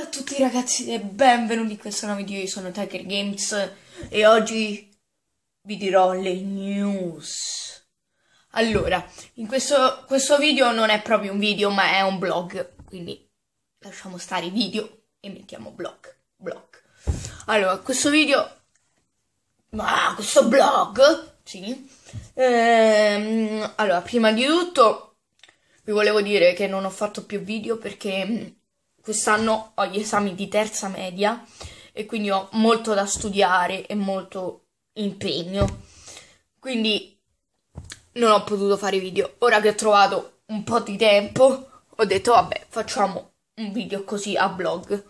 Ciao a tutti ragazzi e benvenuti in questo nuovo video, io sono Tiger Games e oggi vi dirò le news. Allora, in questo, questo video non è proprio un video ma è un blog, quindi lasciamo stare i video e mettiamo blog, blog. Allora, questo video, ma ah, questo blog, sì. Ehm, allora, prima di tutto vi volevo dire che non ho fatto più video perché mm, quest'anno ho gli esami di terza media e quindi ho molto da studiare e molto impegno. Quindi non ho potuto fare video. Ora che ho trovato un po' di tempo, ho detto vabbè, facciamo un video così a blog.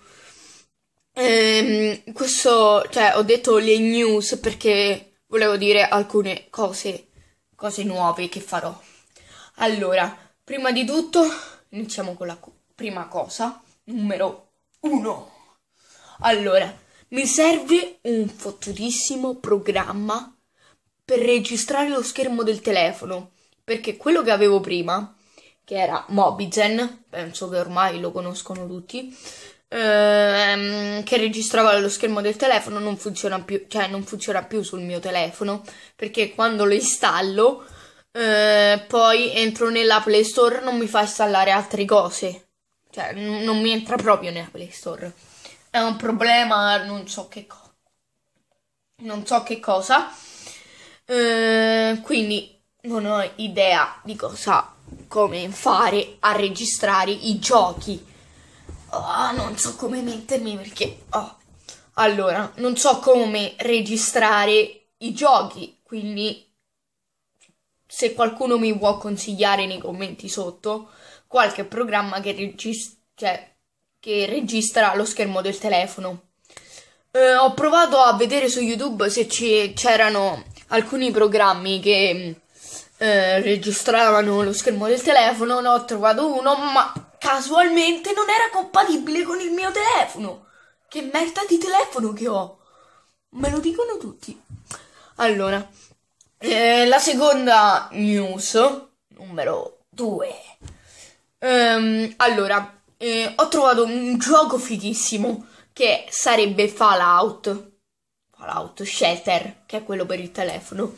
Ehm, questo, cioè, ho detto le news perché volevo dire alcune cose, cose nuove che farò. Allora, prima di tutto, iniziamo con la prima cosa numero 1. Allora, mi serve un fottutissimo programma per registrare lo schermo del telefono, perché quello che avevo prima, che era Mobizen, penso che ormai lo conoscono tutti, ehm, che registrava lo schermo del telefono, non funziona più, cioè non funziona più sul mio telefono, perché quando lo installo eh, poi entro nella Play Store non mi fa installare altre cose cioè, n- non mi entra proprio nella Play Store. È un problema, non so che cosa. Non so che cosa. Eh, quindi non ho idea di cosa, come fare a registrare i giochi. Oh, non so come mettermi perché... Oh. Allora, non so come registrare i giochi, quindi se qualcuno mi può consigliare nei commenti sotto qualche programma che, regis- cioè, che registra lo schermo del telefono. Eh, ho provato a vedere su YouTube se ci, c'erano alcuni programmi che eh, registravano lo schermo del telefono, ne ho trovato uno, ma casualmente non era compatibile con il mio telefono. Che merda di telefono che ho! Me lo dicono tutti. Allora, eh, la seconda news, numero 2. Ehm, allora, eh, ho trovato un gioco fighissimo che sarebbe Fallout. Fallout Shelter, che è quello per il telefono.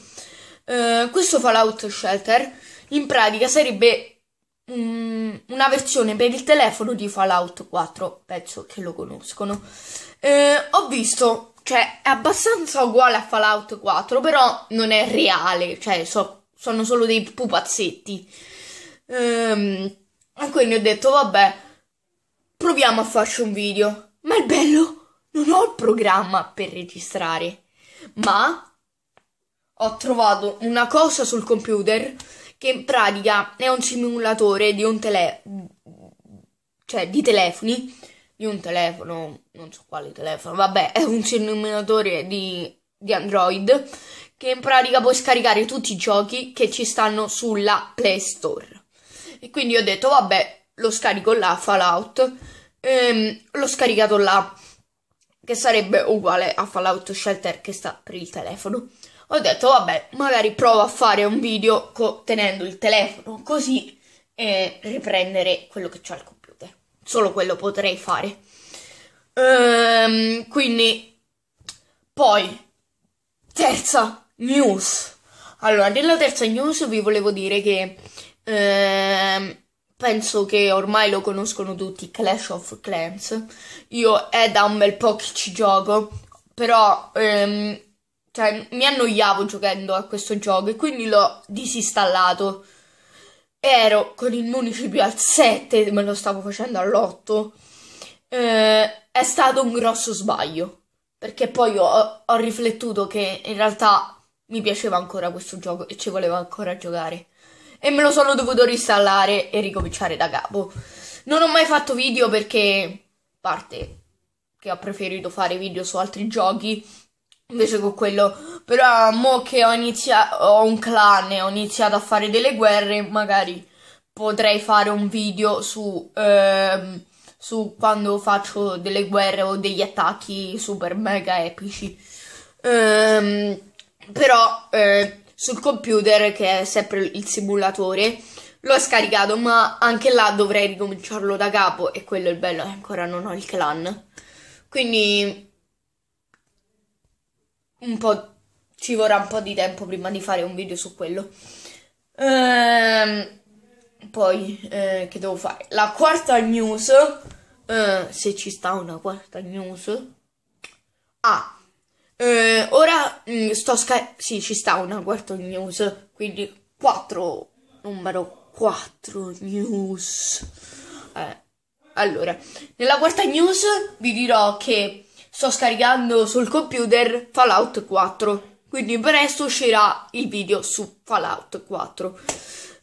Ehm, questo Fallout Shelter in pratica sarebbe um, una versione per il telefono di Fallout 4, penso che lo conoscono. Ehm, ho visto, cioè è abbastanza uguale a Fallout 4, però non è reale, cioè so, sono solo dei pupazzetti. Ehm, e quindi ho detto, vabbè, proviamo a farci un video. Ma il bello, non ho il programma per registrare, ma ho trovato una cosa sul computer che in pratica è un simulatore di un telefono, cioè di telefoni, di un telefono, non so quale telefono, vabbè, è un simulatore di, di Android che in pratica puoi scaricare tutti i giochi che ci stanno sulla Play Store. E quindi ho detto, vabbè, lo scarico là, Fallout. Ehm, l'ho scaricato là, che sarebbe uguale a Fallout Shelter che sta per il telefono. Ho detto, vabbè, magari provo a fare un video co- tenendo il telefono, così e riprendere quello che c'è al computer. Solo quello potrei fare. Ehm, quindi, poi, terza news. Allora, nella terza news vi volevo dire che eh, penso che ormai lo conoscono tutti, Clash of Clans. Io è da un bel po' che ci gioco, però ehm, cioè, mi annoiavo giocando a questo gioco e quindi l'ho disinstallato. Ero con il municipio al 7, me lo stavo facendo all'8. Eh, è stato un grosso sbaglio, perché poi ho, ho riflettuto che in realtà mi piaceva ancora questo gioco e ci voleva ancora giocare e me lo sono dovuto ristallare e ricominciare da capo. Non ho mai fatto video perché, a parte che ho preferito fare video su altri giochi invece con quello, però mo che ho iniziato, ho un clan e ho iniziato a fare delle guerre, magari potrei fare un video su, ehm, su quando faccio delle guerre o degli attacchi super mega epici. Ehm, però eh, sul computer che è sempre il simulatore. L'ho scaricato, ma anche là dovrei ricominciarlo da capo e quello è il bello, eh, ancora non ho il clan. Quindi un po' ci vorrà un po' di tempo prima di fare un video su quello. Ehm, poi eh, che devo fare? La quarta news, eh, se ci sta una quarta news. Ah, eh, ora mh, mm, sto scaricando. Sì, ci sta una quarta news. Quindi 4 numero 4 news. Eh, allora, nella quarta news vi dirò che sto scaricando sul computer Fallout 4. Quindi presto uscirà il video su Fallout 4.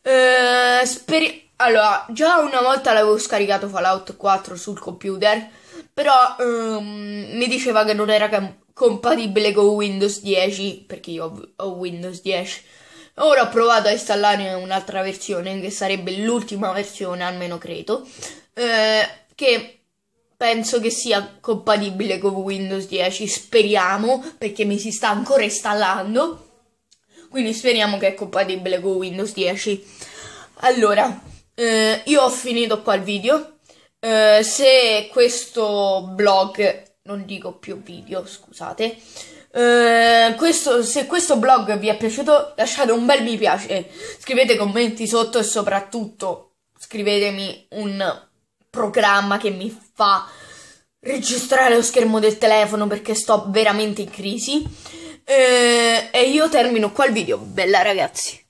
Eh, speri- allora, già una volta l'avevo scaricato Fallout 4 sul computer, però um, mi diceva che non era cam- compatibile con Windows 10, perché io ho, Windows 10. Ora ho provato a installare un'altra versione, che sarebbe l'ultima versione, almeno credo, eh, che penso che sia compatibile con Windows 10, speriamo, perché mi si sta ancora installando. Quindi speriamo che è compatibile con Windows 10. Allora, eh, io ho finito qua il video. Eh, se questo blog non dico più video, scusate. Eh, questo, se questo blog vi è piaciuto lasciate un bel mi piace, scrivete commenti sotto e soprattutto scrivetemi un programma che mi fa registrare lo schermo del telefono perché sto veramente in crisi. Eh, e io termino qua il video, bella ragazzi.